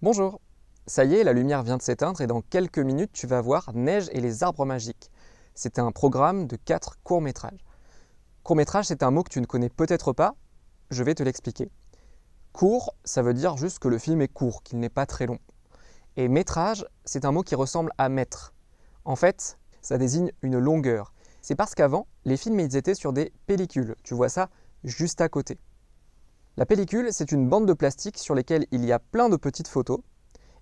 Bonjour Ça y est, la lumière vient de s'éteindre et dans quelques minutes tu vas voir Neige et les arbres magiques. C'est un programme de 4 courts-métrages. Court-métrage, c'est un mot que tu ne connais peut-être pas, je vais te l'expliquer. Court, ça veut dire juste que le film est court, qu'il n'est pas très long. Et métrage, c'est un mot qui ressemble à mètre. En fait, ça désigne une longueur. C'est parce qu'avant, les films, ils étaient sur des pellicules. Tu vois ça juste à côté. La pellicule, c'est une bande de plastique sur laquelle il y a plein de petites photos,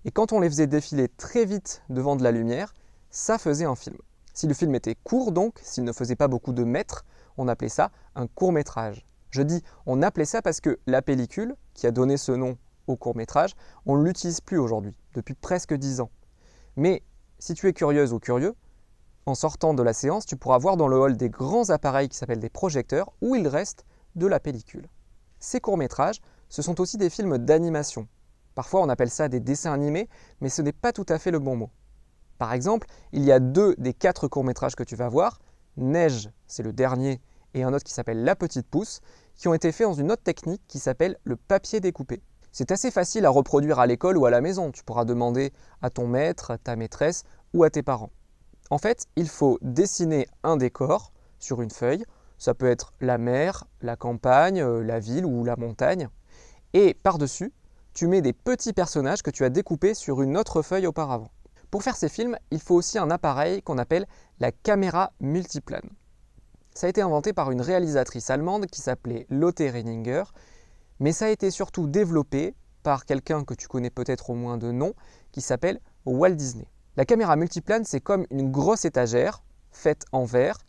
et quand on les faisait défiler très vite devant de la lumière, ça faisait un film. Si le film était court donc, s'il ne faisait pas beaucoup de mètres, on appelait ça un court métrage. Je dis on appelait ça parce que la pellicule, qui a donné ce nom au court métrage, on ne l'utilise plus aujourd'hui, depuis presque dix ans. Mais si tu es curieuse ou curieux, en sortant de la séance, tu pourras voir dans le hall des grands appareils qui s'appellent des projecteurs où il reste de la pellicule. Ces courts-métrages, ce sont aussi des films d'animation. Parfois on appelle ça des dessins animés, mais ce n'est pas tout à fait le bon mot. Par exemple, il y a deux des quatre courts-métrages que tu vas voir, Neige, c'est le dernier, et un autre qui s'appelle La Petite Pousse, qui ont été faits dans une autre technique qui s'appelle le papier découpé. C'est assez facile à reproduire à l'école ou à la maison, tu pourras demander à ton maître, ta maîtresse ou à tes parents. En fait, il faut dessiner un décor sur une feuille ça peut être la mer, la campagne, euh, la ville ou la montagne. Et par-dessus, tu mets des petits personnages que tu as découpés sur une autre feuille auparavant. Pour faire ces films, il faut aussi un appareil qu'on appelle la caméra multiplane. Ça a été inventé par une réalisatrice allemande qui s'appelait Lotte Reininger, mais ça a été surtout développé par quelqu'un que tu connais peut-être au moins de nom, qui s'appelle Walt Disney. La caméra multiplane, c'est comme une grosse étagère faite en verre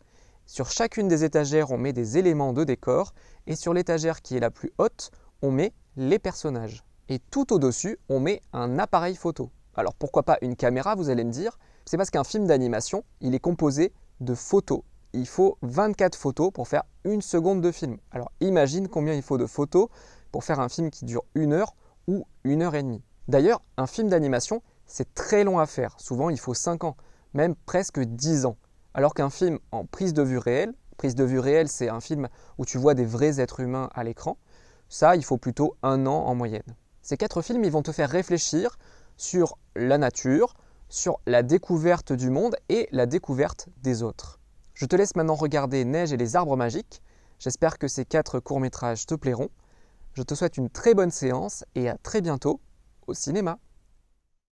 sur chacune des étagères, on met des éléments de décor, et sur l'étagère qui est la plus haute, on met les personnages. Et tout au-dessus, on met un appareil photo. Alors pourquoi pas une caméra, vous allez me dire C'est parce qu'un film d'animation, il est composé de photos. Il faut 24 photos pour faire une seconde de film. Alors imagine combien il faut de photos pour faire un film qui dure une heure ou une heure et demie. D'ailleurs, un film d'animation, c'est très long à faire. Souvent, il faut 5 ans, même presque 10 ans. Alors qu'un film en prise de vue réelle, prise de vue réelle c'est un film où tu vois des vrais êtres humains à l'écran, ça il faut plutôt un an en moyenne. Ces quatre films ils vont te faire réfléchir sur la nature, sur la découverte du monde et la découverte des autres. Je te laisse maintenant regarder Neige et les arbres magiques. J'espère que ces quatre courts-métrages te plairont. Je te souhaite une très bonne séance et à très bientôt au cinéma.